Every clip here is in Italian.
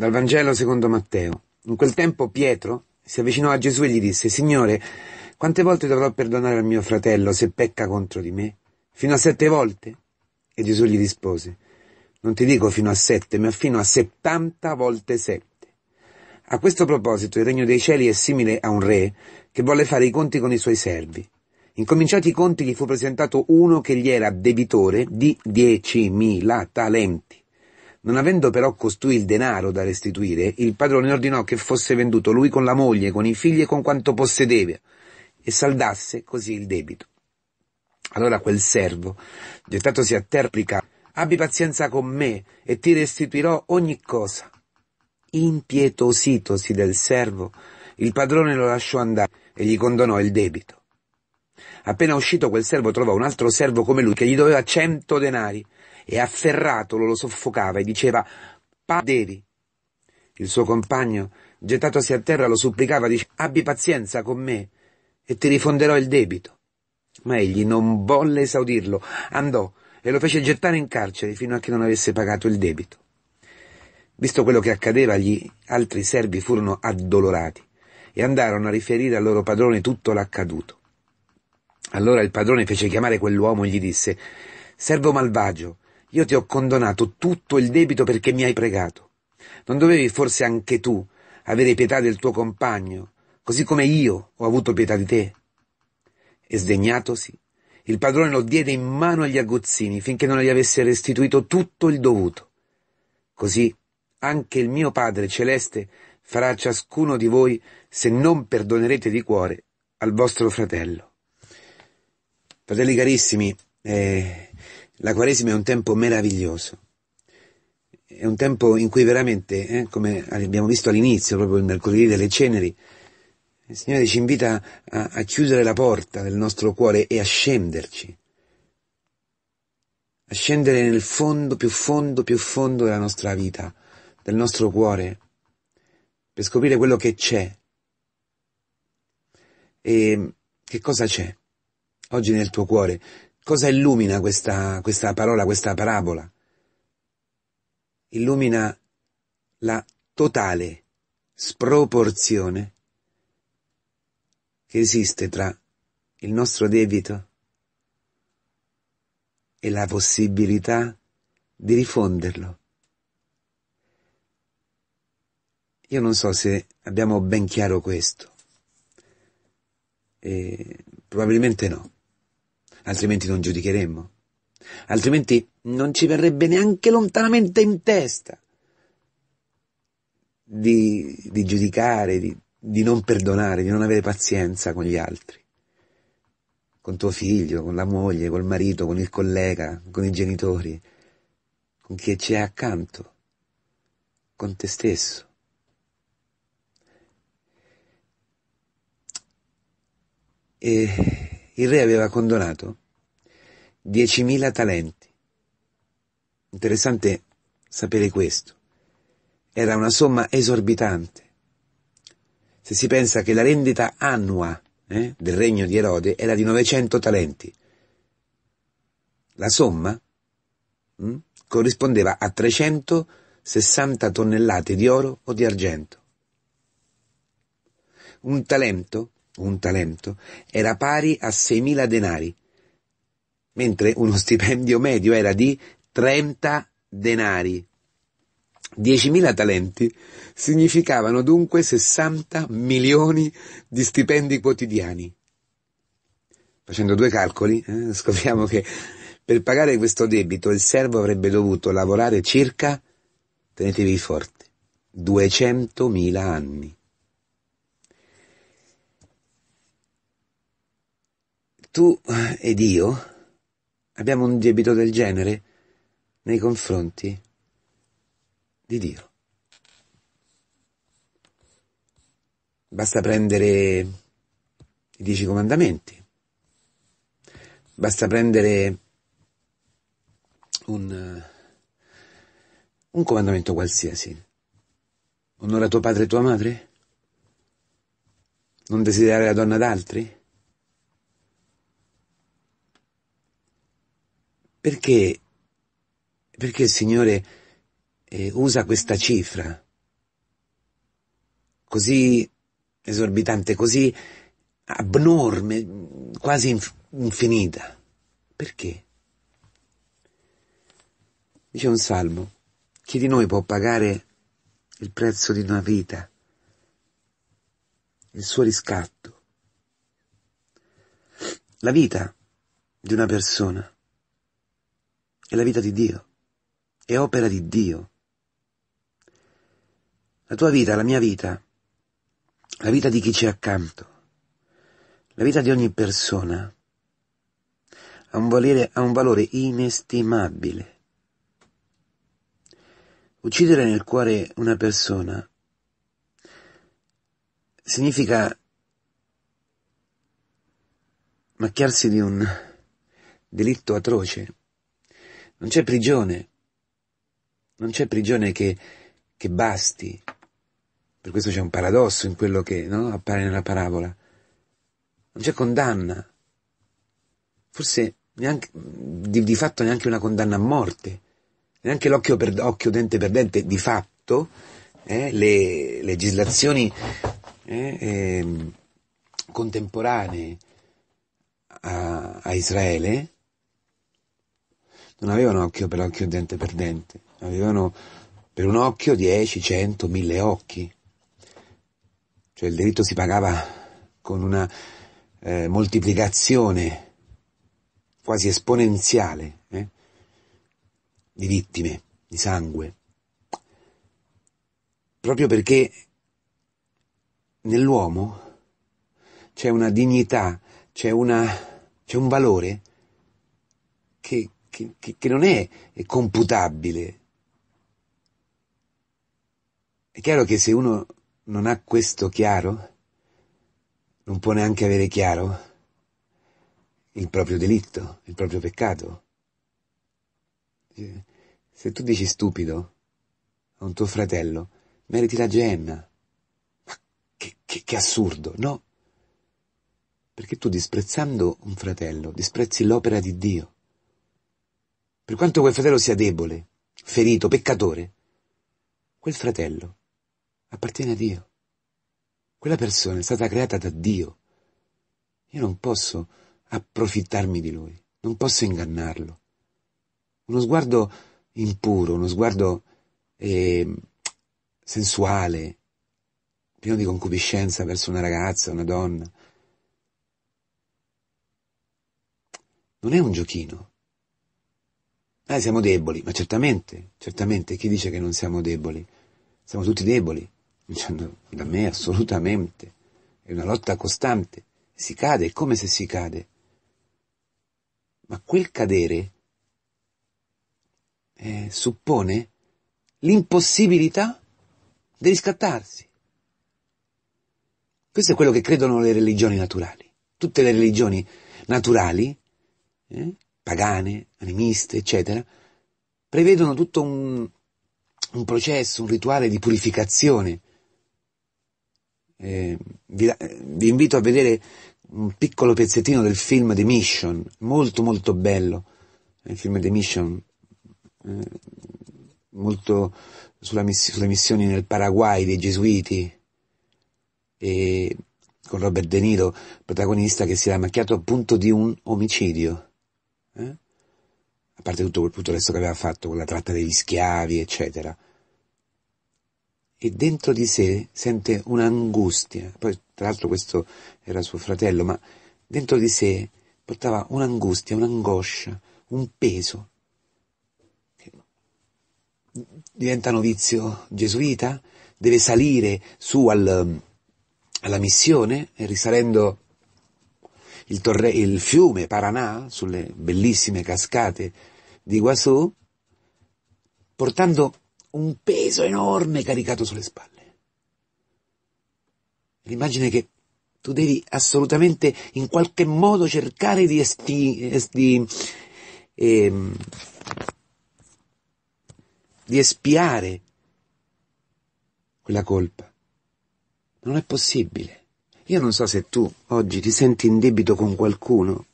dal Vangelo secondo Matteo. In quel tempo Pietro si avvicinò a Gesù e gli disse, Signore, quante volte dovrò perdonare al mio fratello se pecca contro di me? Fino a sette volte? E Gesù gli rispose, Non ti dico fino a sette, ma fino a settanta volte sette. A questo proposito il regno dei cieli è simile a un re che volle fare i conti con i suoi servi. Incominciati i conti gli fu presentato uno che gli era debitore di diecimila talenti. Non avendo però costui il denaro da restituire, il padrone ordinò che fosse venduto lui con la moglie, con i figli e con quanto possedeva, e saldasse così il debito. Allora quel servo, gettatosi a terra, abbi pazienza con me e ti restituirò ogni cosa. Impietositosi del servo, il padrone lo lasciò andare e gli condonò il debito. Appena uscito quel servo trovò un altro servo come lui che gli doveva cento denari e afferratolo lo soffocava e diceva Padevi. Il suo compagno, gettatosi a terra, lo supplicava, dice Abbi pazienza con me e ti rifonderò il debito. Ma egli non volle esaudirlo, andò e lo fece gettare in carcere fino a che non avesse pagato il debito. Visto quello che accadeva, gli altri servi furono addolorati e andarono a riferire al loro padrone tutto l'accaduto. Allora il padrone fece chiamare quell'uomo e gli disse Servo malvagio, io ti ho condonato tutto il debito perché mi hai pregato. Non dovevi forse anche tu avere pietà del tuo compagno, così come io ho avuto pietà di te? E sdegnatosi, il padrone lo diede in mano agli aguzzini finché non gli avesse restituito tutto il dovuto. Così anche il mio Padre Celeste farà a ciascuno di voi se non perdonerete di cuore al vostro fratello. Fratelli carissimi, eh, la Quaresima è un tempo meraviglioso, è un tempo in cui veramente, eh, come abbiamo visto all'inizio, proprio il mercoledì delle ceneri, il Signore ci invita a, a chiudere la porta del nostro cuore e a scenderci, a scendere nel fondo, più fondo, più fondo della nostra vita, del nostro cuore, per scoprire quello che c'è. E che cosa c'è oggi nel tuo cuore? Cosa illumina questa, questa parola, questa parabola? Illumina la totale sproporzione che esiste tra il nostro debito e la possibilità di rifonderlo. Io non so se abbiamo ben chiaro questo. E probabilmente no altrimenti non giudicheremmo, altrimenti non ci verrebbe neanche lontanamente in testa di, di giudicare, di, di non perdonare, di non avere pazienza con gli altri, con tuo figlio, con la moglie, col marito, con il collega, con i genitori, con chi ci è accanto, con te stesso. E il re aveva condonato 10.000 talenti. Interessante sapere questo. Era una somma esorbitante. Se si pensa che la rendita annua eh, del regno di Erode era di 900 talenti, la somma mh, mm, corrispondeva a 360 tonnellate di oro o di argento. Un talento un talento, era pari a 6.000 denari, mentre uno stipendio medio era di 30 denari. 10.000 talenti significavano dunque 60 milioni di stipendi quotidiani. Facendo due calcoli, eh, scopriamo che per pagare questo debito il servo avrebbe dovuto lavorare circa, tenetevi forti, 200.000 anni. Tu ed io abbiamo un debito del genere nei confronti di Dio. Basta prendere i dieci comandamenti, basta prendere un, un comandamento qualsiasi. Onora tuo padre e tua madre? Non desiderare la donna d'altri? Perché, perché il Signore eh, usa questa cifra così esorbitante, così abnorme, quasi infinita? Perché? Dice un salmo, chi di noi può pagare il prezzo di una vita, il suo riscatto? La vita di una persona è la vita di Dio. È opera di Dio. La tua vita, la mia vita, la vita di chi c'è accanto, la vita di ogni persona, ha un, valere, ha un valore inestimabile. Uccidere nel cuore una persona significa macchiarsi di un delitto atroce non c'è prigione, non c'è prigione che, che basti. Per questo c'è un paradosso in quello che no, appare nella parabola. Non c'è condanna. Forse neanche, di, di, fatto neanche una condanna a morte. Neanche l'occhio per occhio, dente per dente. Di fatto eh, le legislazioni eh, eh, contemporanee a, a Israele non avevano occhio per occhio e dente per dente, avevano per un occhio 10, 100, 1000 occhi. Cioè il delitto si pagava con una eh, moltiplicazione quasi esponenziale eh, di vittime, di sangue, proprio perché nell'uomo c'è una dignità, c'è, una, c'è un valore che, che, che, che non è computabile. È chiaro che se uno non ha questo chiaro, non può neanche avere chiaro il proprio delitto, il proprio peccato. Se tu dici stupido a un tuo fratello, meriti la genna. Ma che, che, che assurdo, no? Perché tu disprezzando un fratello, disprezzi l'opera di Dio. Per quanto quel fratello sia debole, ferito, peccatore, quel fratello appartiene a Dio. Quella persona è stata creata da Dio. Io non posso approfittarmi di lui, non posso ingannarlo. Uno sguardo impuro, uno sguardo eh, sensuale, pieno di concupiscenza verso una ragazza, una donna. Non è un giochino, eh, siamo deboli, ma certamente, certamente, chi dice che non siamo deboli? Siamo tutti deboli, dicendo da me assolutamente. È una lotta costante, si cade, è come se si cade. Ma quel cadere eh, suppone l'impossibilità di riscattarsi. Questo è quello che credono le religioni naturali. Tutte le religioni naturali eh, pagane, animiste, eccetera, prevedono tutto un, un processo, un rituale di purificazione. Eh, vi, eh, vi invito a vedere un piccolo pezzettino del film The Mission, molto molto bello, il film The Mission, eh, molto sulla miss- sulle missioni nel Paraguay dei gesuiti, e con Robert De Niro, protagonista che si era macchiato appunto di un omicidio eh? a parte tutto quel tutto resto che aveva fatto con la tratta degli schiavi, eccetera. E dentro di sé sente un'angustia, poi tra l'altro questo era suo fratello, ma dentro di sé portava un'angustia, un'angoscia, un peso. Diventa novizio gesuita, deve salire su al, alla missione, risalendo il, torre, il fiume Paranà, sulle bellissime cascate di Guasù, portando un peso enorme caricato sulle spalle. L'immagine che tu devi assolutamente in qualche modo cercare di, esti, esti, ehm, di espiare quella colpa. Non è possibile. Io non so se tu oggi ti senti in debito con qualcuno.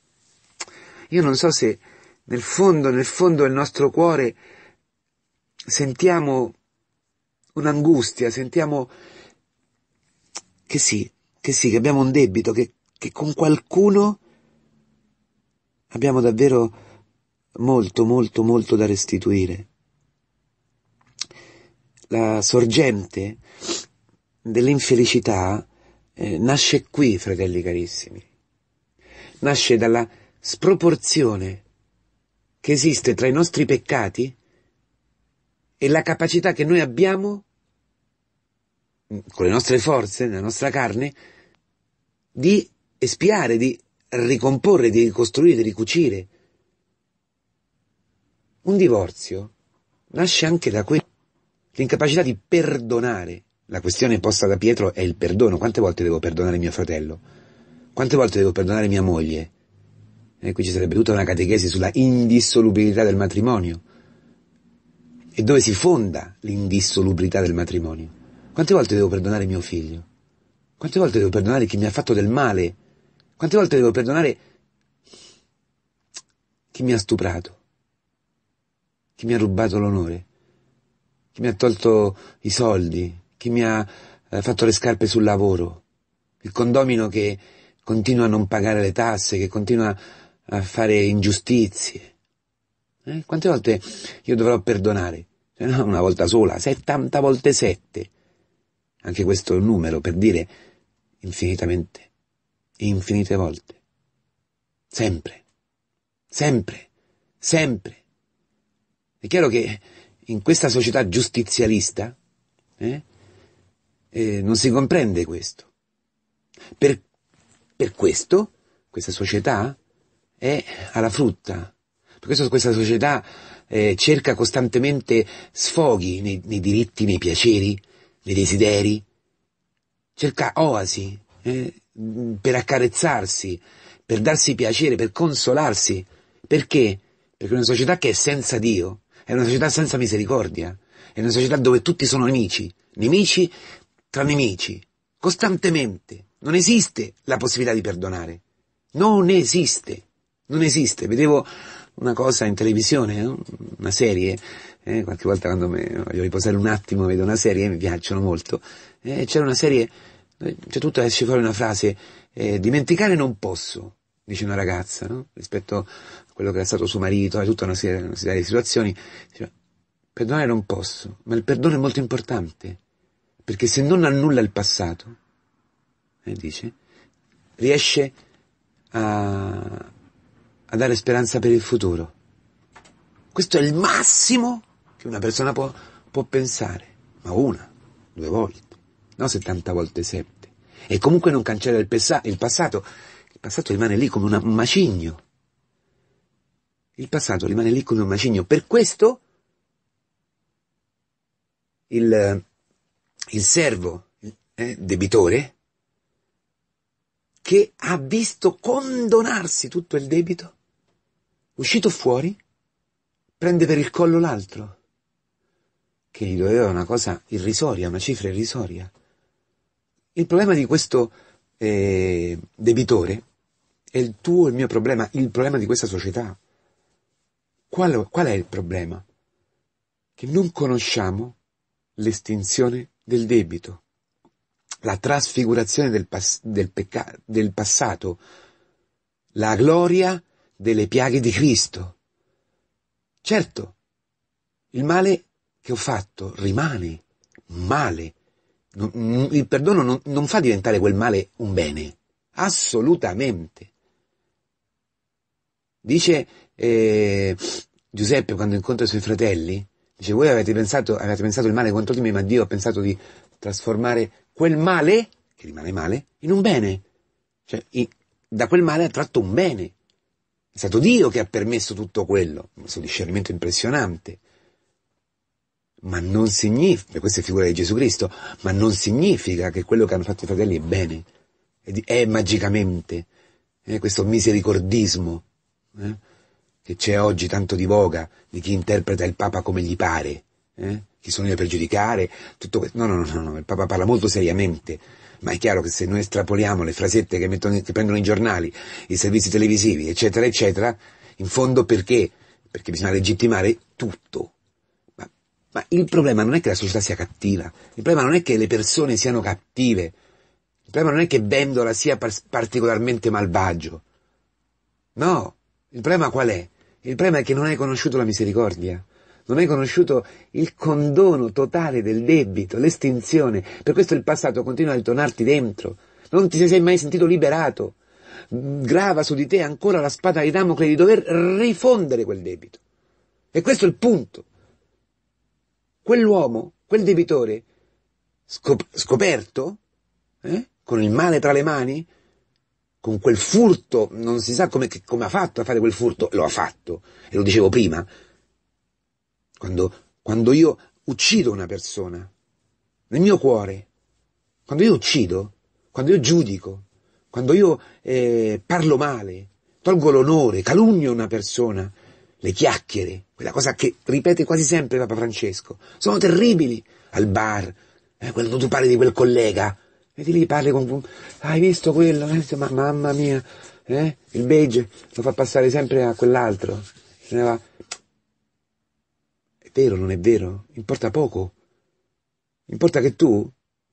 Io non so se nel fondo, nel fondo del nostro cuore sentiamo un'angustia, sentiamo che sì, che sì, che abbiamo un debito, che, che con qualcuno abbiamo davvero molto, molto, molto da restituire. La sorgente dell'infelicità eh, nasce qui, fratelli carissimi, nasce dalla sproporzione che esiste tra i nostri peccati e la capacità che noi abbiamo, mm, con le nostre forze, nella nostra carne, di espiare, di ricomporre, di ricostruire, di ricucire. Un divorzio nasce anche da quello, l'incapacità di perdonare. La questione posta da Pietro è il perdono. Quante volte devo perdonare mio fratello? Quante volte devo perdonare mia moglie? E eh, qui ci sarebbe tutta una catechesi sulla indissolubilità del matrimonio. E dove si fonda l'indissolubilità del matrimonio? Quante volte devo perdonare mio figlio? Quante volte devo perdonare chi mi ha fatto del male? Quante volte devo perdonare chi mi ha stuprato? Chi mi ha rubato l'onore? Chi mi ha tolto i soldi? che mi ha eh, fatto le scarpe sul lavoro, il condomino che continua a non pagare le tasse, che continua a fare ingiustizie. Eh? Quante volte io dovrò perdonare? no, una volta sola, 70 volte 7. Anche questo è un numero per dire infinitamente, infinite volte. Sempre, sempre, sempre. È chiaro che in questa società giustizialista, eh, eh, non si comprende questo. Per, per, questo questa società è alla frutta, per questo questa società eh, cerca costantemente sfoghi nei, nei, diritti, nei piaceri, nei desideri, cerca oasi eh, per accarezzarsi, per darsi piacere, per consolarsi. Perché? Perché è una società che è senza Dio, è una società senza misericordia, è una società dove tutti sono nemici, nemici tra nemici, costantemente. Non esiste la possibilità di perdonare. Non esiste. Non esiste. Vedevo una cosa in televisione, eh, una serie, eh? qualche volta quando voglio riposare un attimo vedo una serie, mi piacciono molto, eh, c'era una serie, c'è tutta, esce fuori una frase, eh, dimenticare non posso, dice una ragazza, no? rispetto a quello che era stato suo marito, e tutta una serie, una serie di situazioni, diceva, perdonare non posso, ma il perdono è molto importante, perché se non annulla il passato, eh, dice, riesce a, a dare speranza per il futuro. Questo è il massimo che una persona può, può pensare, ma una, due volte, non 70 volte sette. E comunque non cancella il, pesa- il passato, il passato rimane lì come un macigno. Il passato rimane lì come un macigno. Per questo il, il servo eh, debitore che ha visto condonarsi tutto il debito, uscito fuori, prende per il collo l'altro, che gli doveva una cosa irrisoria, una cifra irrisoria. Il problema di questo eh, debitore è il tuo il mio problema, il problema di questa società. Qual, qual è il problema? Che non conosciamo l'estinzione del debito, la trasfigurazione del, pas- del, pecca- del passato, la gloria delle piaghe di Cristo. Certo, il male che ho fatto rimane male. Il perdono non, non fa diventare quel male un bene, assolutamente. Dice eh, Giuseppe quando incontra i suoi fratelli, Dice, voi avete pensato, avete pensato il male contro di me, ma Dio ha pensato di trasformare quel male, che rimane male, in un bene. Cioè, da quel male ha tratto un bene. È stato Dio che ha permesso tutto quello. Questo discernimento impressionante. Ma non significa, questa è figura di Gesù Cristo, ma non significa che quello che hanno fatto i fratelli è bene. È, è magicamente. Eh, questo misericordismo. Eh? che c'è oggi tanto di voga di chi interpreta il Papa come gli pare. Eh? Chi sono io per giudicare? Tutto... No, no, no, no, il Papa parla molto seriamente. Ma è chiaro che se noi estrapoliamo le frasette che, mettono, che prendono i giornali, i servizi televisivi, eccetera, eccetera, in fondo perché? Perché bisogna legittimare tutto. Ma, ma il problema non è che la società sia cattiva, il problema non è che le persone siano cattive, il problema non è che Bendola sia par- particolarmente malvagio. No, il problema qual è? Il problema è che non hai conosciuto la misericordia, non hai conosciuto il condono totale del debito, l'estinzione. Per questo il passato continua a ritornarti dentro. Non ti sei mai sentito liberato. Grava su di te ancora la spada di Damocle di dover rifondere quel debito. E questo è il punto. Quell'uomo, quel debitore, scop- scoperto, eh? con il male tra le mani, con quel furto, non si sa come, come ha fatto a fare quel furto, lo ha fatto, e lo dicevo prima, quando, quando io uccido una persona, nel mio cuore, quando io uccido, quando io giudico, quando io eh, parlo male, tolgo l'onore, calunno una persona, le chiacchiere, quella cosa che ripete quasi sempre Papa Francesco, sono terribili al bar, eh, quando tu parli di quel collega, Vedi lì, parli con... Hai visto quello? Eh, Ma, mamma mia, eh? Il beige lo fa passare sempre a quell'altro. Se ne va. È vero, non è vero? Importa poco. Importa che tu,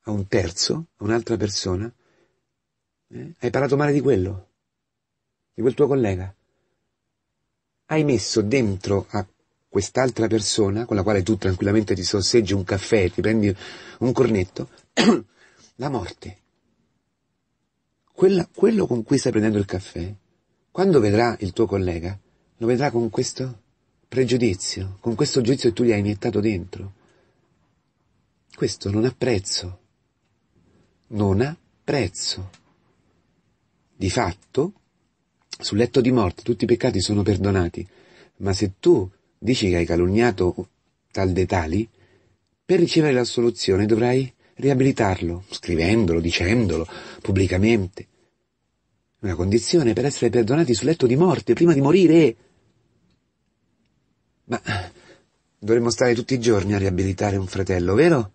a un terzo, a un'altra persona, eh, hai parlato male di quello, di quel tuo collega. Hai messo dentro a quest'altra persona, con la quale tu tranquillamente ti sorseggi un caffè, ti prendi un cornetto, la morte. Quella, quello con cui stai prendendo il caffè, quando vedrà il tuo collega, lo vedrà con questo pregiudizio, con questo giudizio che tu gli hai iniettato dentro. Questo non ha prezzo. Non ha prezzo. Di fatto, sul letto di morte tutti i peccati sono perdonati, ma se tu dici che hai calunniato tal dei tali, per ricevere l'assoluzione dovrai riabilitarlo, scrivendolo, dicendolo pubblicamente. Una condizione per essere perdonati sul letto di morte, prima di morire. Ma dovremmo stare tutti i giorni a riabilitare un fratello, vero?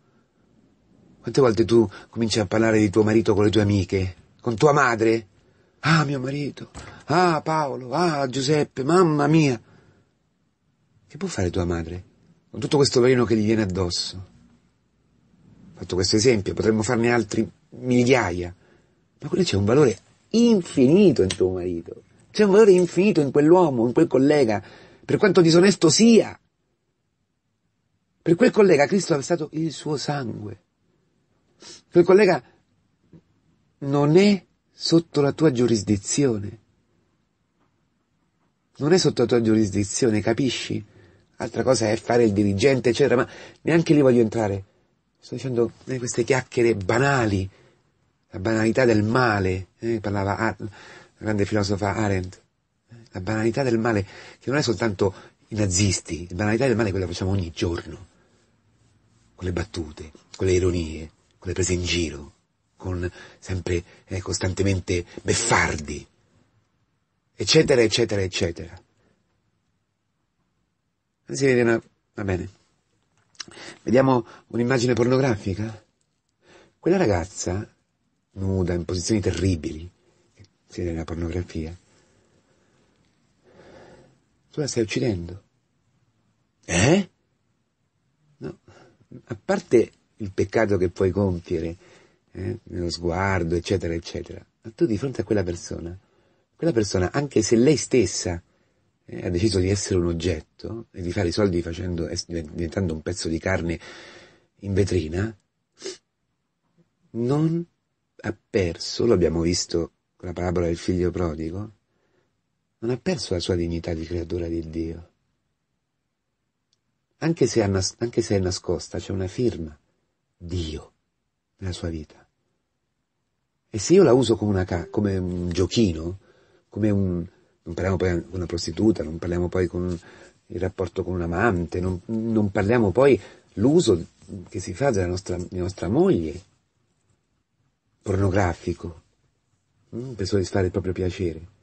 Quante volte tu cominci a parlare di tuo marito con le tue amiche, con tua madre? Ah, mio marito, ah, Paolo, ah, Giuseppe, mamma mia. Che può fare tua madre con tutto questo veleno che gli viene addosso? Ho fatto questo esempio, potremmo farne altri migliaia, ma quello c'è un valore infinito in tuo marito, c'è un valore infinito in quell'uomo, in quel collega, per quanto disonesto sia. Per quel collega Cristo ha stato il suo sangue. Quel collega non è sotto la tua giurisdizione. Non è sotto la tua giurisdizione, capisci? Altra cosa è fare il dirigente, eccetera, ma neanche lì voglio entrare sto dicendo eh, queste chiacchiere banali, la banalità del male, eh, parlava Ar- la grande filosofa Arendt, eh, la banalità del male, che non è soltanto i nazisti, la banalità del male è quella che facciamo ogni giorno, con le battute, con le ironie, con le prese in giro, con sempre eh, costantemente beffardi, eccetera, eccetera, eccetera. Si vede una... va bene. Vediamo un'immagine pornografica? Quella ragazza, nuda, in posizioni terribili, si vede nella pornografia, tu la stai uccidendo. Eh? No, a parte il peccato che puoi compiere, eh, nello sguardo, eccetera, eccetera, ma tu di fronte a quella persona, quella persona, anche se lei stessa eh, ha deciso di essere un oggetto e di fare i soldi facendo, diventando un pezzo di carne in vetrina, non ha perso, lo abbiamo visto con la parabola del figlio prodigo, non ha perso la sua dignità di creatura di Dio. Anche se, nas- anche se è nascosta c'è una firma, Dio, nella sua vita. E se io la uso come, ca- come un giochino, come un, non parliamo poi con una prostituta, non parliamo poi con il rapporto con un amante, non, non parliamo poi l'uso che si fa della nostra, della nostra moglie, pornografico, mm, per soddisfare il proprio piacere.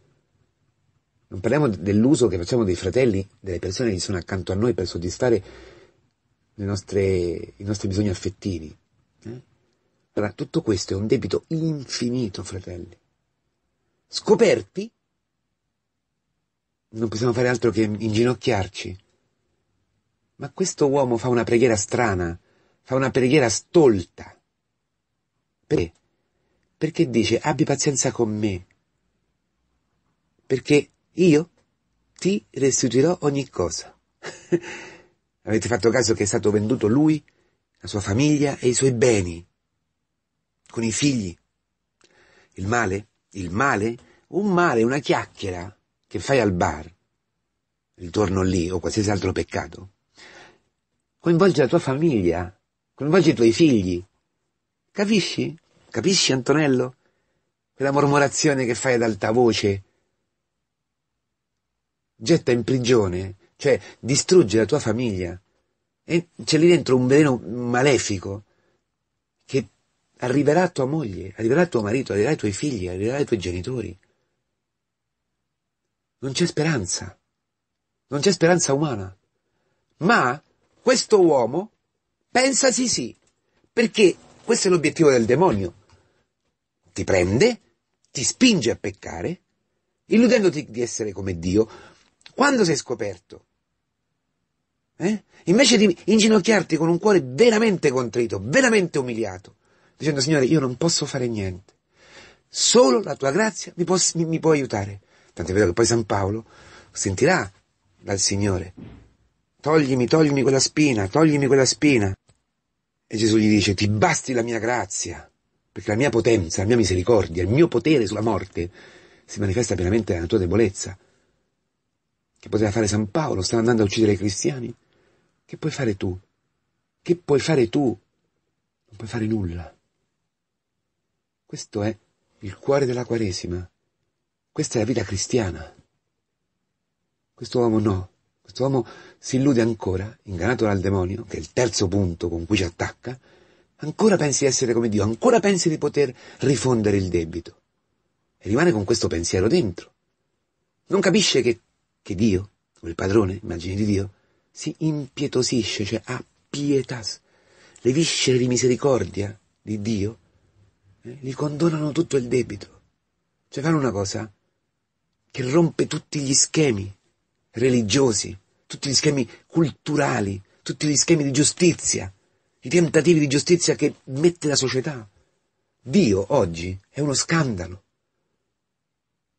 Non parliamo dell'uso che facciamo dei fratelli, delle persone che sono accanto a noi per soddisfare nostre, i nostri bisogni affettivi. Eh? Allora, tutto questo è un debito infinito, fratelli. Scoperti non possiamo fare altro che inginocchiarci. Ma questo uomo fa una preghiera strana, fa una preghiera stolta. Perché? Perché dice abbi pazienza con me. Perché io ti restituirò ogni cosa. Avete fatto caso che è stato venduto lui, la sua famiglia e i suoi beni, con i figli. Il male? Il male? Un male, una chiacchiera, che fai al bar, ritorno lì o qualsiasi altro peccato, coinvolge la tua famiglia, coinvolge i tuoi figli. Capisci? Capisci, Antonello? Quella mormorazione che fai ad alta voce. Getta in prigione, cioè distrugge la tua famiglia. E c'è lì dentro un veleno malefico che arriverà a tua moglie, arriverà a tuo marito, arriverà ai tuoi figli, arriverà ai tuoi genitori non c'è speranza, non c'è speranza umana. Ma questo uomo pensa sì sì, perché questo è l'obiettivo del demonio. Ti prende, ti spinge a peccare, illudendoti di essere come Dio. Quando sei scoperto? Eh? Invece di inginocchiarti con un cuore veramente contrito, veramente umiliato, dicendo Signore, io non posso fare niente, solo la tua grazia mi può, mi, mi può aiutare. Tant'è vero che poi San Paolo sentirà dal Signore, toglimi, toglimi quella spina, toglimi quella spina. E Gesù gli dice, ti basti la mia grazia, perché la mia potenza, la mia misericordia, il mio potere sulla morte si manifesta pienamente nella tua debolezza. Che poteva fare San Paolo? Stava andando a uccidere i cristiani? Che puoi fare tu? Che puoi fare tu? Non puoi fare nulla. Questo è il cuore della Quaresima. Questa è la vita cristiana. Questo uomo no. questo uomo si illude ancora, ingannato dal demonio, che è il terzo punto con cui ci attacca, ancora pensi di essere come Dio, ancora pensi di poter rifondere il debito. E rimane con questo pensiero dentro. Non capisce che, che Dio, o il padrone, immagini di Dio, si impietosisce, cioè ha pietas. Le viscere di misericordia di Dio eh, gli condonano tutto il debito. Cioè fanno una cosa che rompe tutti gli schemi religiosi, tutti gli schemi culturali, tutti gli schemi di giustizia, i tentativi di giustizia che mette la società. Dio oggi è uno scandalo.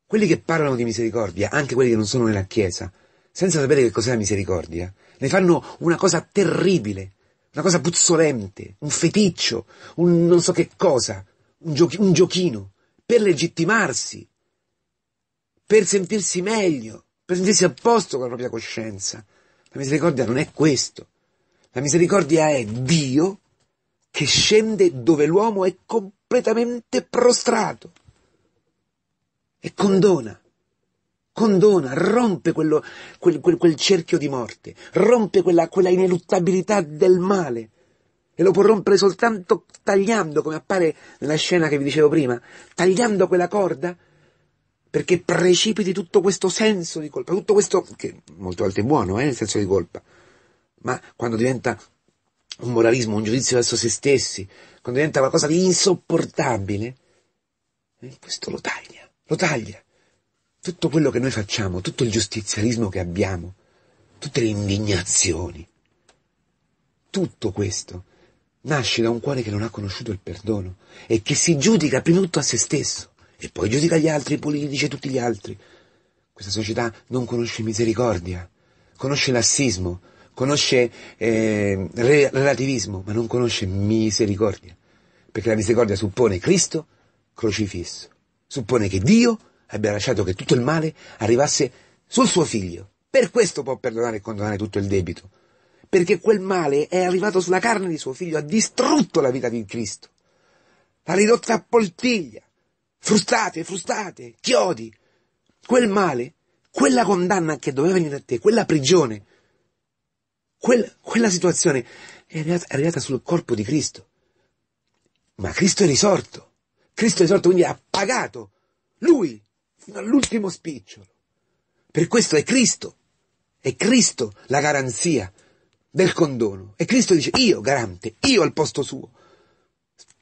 Quelli che parlano di misericordia, anche quelli che non sono nella Chiesa, senza sapere che cos'è la misericordia, ne fanno una cosa terribile, una cosa puzzolente, un feticcio, un non so che cosa, un, giochi- un giochino, per legittimarsi, per sentirsi meglio, per sentirsi a posto con la propria coscienza. La misericordia non è questo. La misericordia è Dio che scende dove l'uomo è completamente prostrato e condona, condona, rompe quello, quel, quel, quel, cerchio di morte, rompe quella, quella ineluttabilità del male e lo può rompere soltanto tagliando, come appare nella scena che vi dicevo prima, tagliando quella corda perché precipiti tutto questo senso di colpa, tutto questo che molte volte è buono, eh, il senso di colpa, ma quando diventa un moralismo, un giudizio verso se stessi, quando diventa qualcosa di insopportabile, eh, questo lo taglia, lo taglia. Tutto quello che noi facciamo, tutto il giustizialismo che abbiamo, tutte le indignazioni, tutto questo nasce da un cuore che non ha conosciuto il perdono e che si giudica prima di tutto a se stesso e poi giudica gli altri, i politici e tutti gli altri. Questa società non conosce misericordia, conosce lassismo, conosce eh, relativismo, ma non conosce misericordia, perché la misericordia suppone Cristo crocifisso, suppone che Dio abbia lasciato che tutto il male arrivasse sul suo figlio. Per questo può perdonare e condonare tutto il debito, perché quel male è arrivato sulla carne di suo figlio, ha distrutto la vita di Cristo, l'ha ridotta a poltiglia, frustate, frustate, chiodi. Quel male, quella condanna che doveva venire a te, quella prigione, quel, quella situazione è arrivata, è arrivata sul corpo di Cristo. Ma Cristo è risorto. Cristo è risorto, quindi ha pagato lui fino all'ultimo spicciolo. Per questo è Cristo, è Cristo la garanzia del condono. E Cristo dice, io garante, io al posto suo.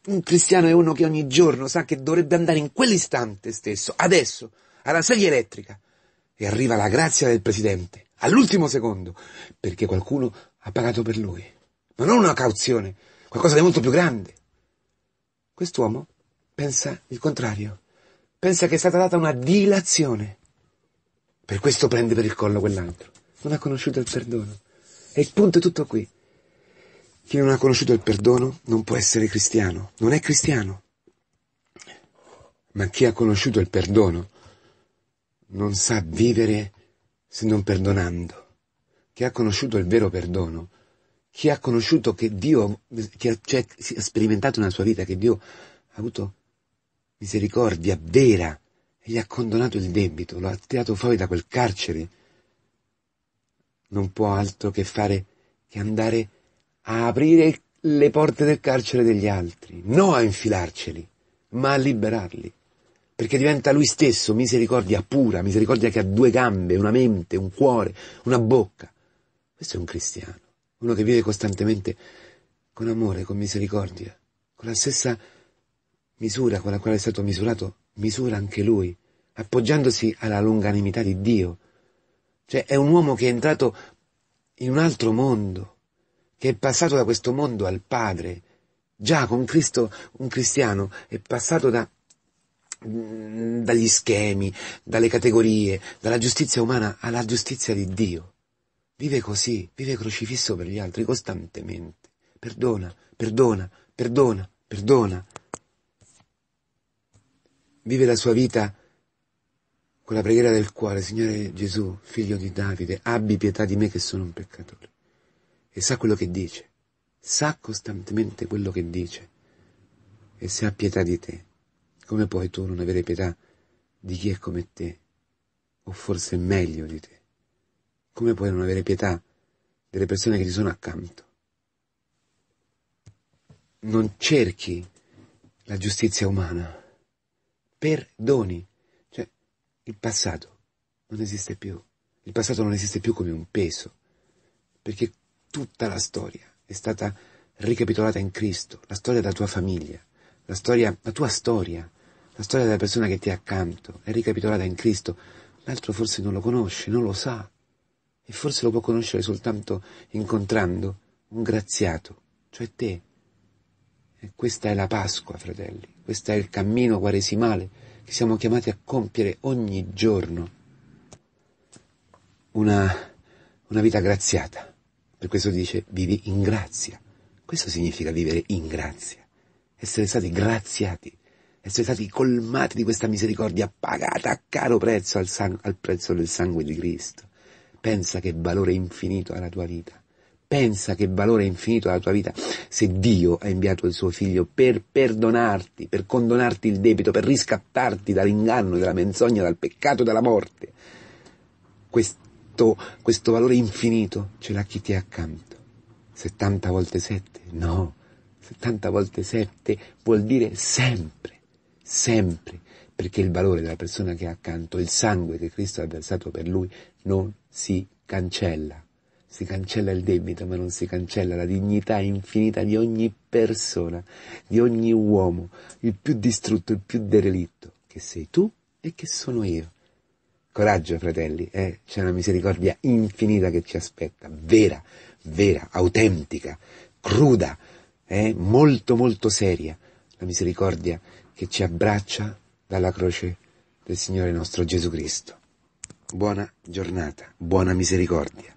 Un cristiano è uno che ogni giorno sa che dovrebbe andare in quell'istante stesso, adesso, alla sedia elettrica. E arriva la grazia del presidente, all'ultimo secondo, perché qualcuno ha pagato per lui. Ma non una cauzione, qualcosa di molto più grande. Quest'uomo pensa il contrario. Pensa che è stata data una dilazione. Per questo prende per il collo quell'altro. Non ha conosciuto il perdono. E il punto è tutto qui. Chi non ha conosciuto il perdono non può essere cristiano, non è cristiano. Ma chi ha conosciuto il perdono non sa vivere se non perdonando. Chi ha conosciuto il vero perdono, chi ha conosciuto che Dio, che ha, cioè, ha sperimentato nella sua vita che Dio ha avuto misericordia vera e gli ha condonato il debito, lo ha tirato fuori da quel carcere, non può altro che fare che andare a aprire le porte del carcere degli altri, non a infilarceli, ma a liberarli, perché diventa lui stesso misericordia pura, misericordia che ha due gambe, una mente, un cuore, una bocca. Questo è un cristiano, uno che vive costantemente con amore, con misericordia, con la stessa misura con la quale è stato misurato, misura anche lui, appoggiandosi alla longanimità di Dio. Cioè è un uomo che è entrato in un altro mondo, che è passato da questo mondo al Padre. Già con Cristo un cristiano è passato da, mm, dagli schemi, dalle categorie, dalla giustizia umana alla giustizia di Dio. Vive così, vive crocifisso per gli altri costantemente. Perdona, perdona, perdona, perdona. Vive la sua vita con la preghiera del cuore, Signore Gesù, figlio di Davide, abbi pietà di me che sono un peccatore e sa quello che dice, sa costantemente quello che dice e se ha pietà di te, come puoi tu non avere pietà di chi è come te, o forse meglio di te? Come puoi non avere pietà delle persone che ti sono accanto? Non cerchi la giustizia umana, perdoni, cioè il passato non esiste più, il passato non esiste più come un peso, perché tutta la storia è stata ricapitolata in Cristo, la storia della tua famiglia, la, storia, la tua storia, la storia della persona che ti è accanto, è ricapitolata in Cristo. L'altro forse non lo conosce, non lo sa, e forse lo può conoscere soltanto incontrando un graziato, cioè te. E questa è la Pasqua, fratelli, questo è il cammino quaresimale che siamo chiamati a compiere ogni giorno. Una, una vita graziata. Per questo dice vivi in grazia. Questo significa vivere in grazia, essere stati graziati, essere stati colmati di questa misericordia pagata a caro prezzo al, sang- al prezzo del sangue di Cristo. Pensa che valore infinito ha la tua vita. Pensa che valore infinito ha la tua vita se Dio ha inviato il suo figlio per perdonarti, per condonarti il debito, per riscattarti dall'inganno, dalla menzogna, dal peccato, dalla morte. Questo questo, questo valore infinito ce l'ha chi ti è accanto. 70 volte 7? No, 70 volte 7 vuol dire sempre, sempre, perché il valore della persona che è accanto, il sangue che Cristo ha versato per lui, non si cancella. Si cancella il debito, ma non si cancella la dignità infinita di ogni persona, di ogni uomo, il più distrutto, il più derelitto, che sei tu e che sono io. Coraggio, fratelli, eh? c'è una misericordia infinita che ci aspetta, vera, vera, autentica, cruda, eh? molto, molto seria. La misericordia che ci abbraccia dalla croce del Signore nostro Gesù Cristo. Buona giornata, buona misericordia.